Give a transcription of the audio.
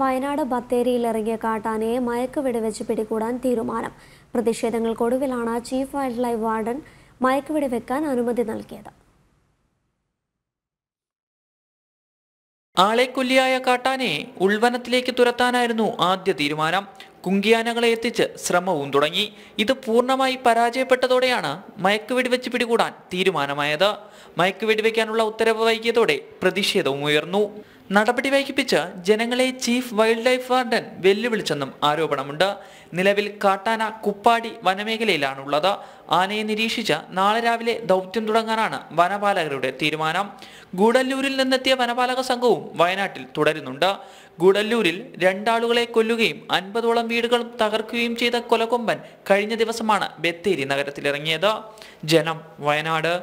വയനാട് ബത്തേരിയിൽ ഇറങ്ങിയ കാട്ടാനയെ മയക്ക് വെടിവെച്ച് പിടികൂടാൻ തീരുമാനം പ്രതിഷേധങ്ങൾക്കൊടുവിലാണ് ചീഫ് വൈൽഡ് ലൈഫ് വാർഡൻ മയക്ക് വെടിവെക്കാൻ അനുമതി നൽകിയത് ആളെ കൊല്ലിയായ കാട്ടാനയെ ഉൾവനത്തിലേക്ക് തുരത്താനായിരുന്നു ആദ്യ തീരുമാനം കുങ്കിയാനകളെ എത്തിച്ച് ശ്രമവും തുടങ്ങി ഇത് പൂർണ്ണമായി പരാജയപ്പെട്ടതോടെയാണ് മയക്ക് വെടിവെച്ച് പിടികൂടാൻ തീരുമാനമായത് മയക്ക് വെടിവെക്കാനുള്ള ഉത്തരവ് വൈകിയതോടെ പ്രതിഷേധവും ഉയർന്നു നടപടി വൈകിപ്പിച്ച് ജനങ്ങളെ ചീഫ് വൈൽഡ് ലൈഫ് വാർഡൻ വെല്ലുവിളിച്ചെന്നും ആരോപണമുണ്ട് നിലവിൽ കാട്ടാന കുപ്പാടി വനമേഖലയിലാണുള്ളത് ആനയെ നിരീക്ഷിച്ച് നാളെ രാവിലെ ദൗത്യം തുടങ്ങാനാണ് വനപാലകരുടെ തീരുമാനം ഗൂഡല്ലൂരിൽ നിന്നെത്തിയ വനപാലക സംഘവും വയനാട്ടിൽ തുടരുന്നുണ്ട് ഗൂഡല്ലൂരിൽ രണ്ടാളുകളെ കൊല്ലുകയും അൻപതോളം വീടുകൾ തകർക്കുകയും ചെയ്ത കൊലകൊമ്പൻ കഴിഞ്ഞ ദിവസമാണ് ബത്തേരി നഗരത്തിലിറങ്ങിയത് ജനം വയനാട്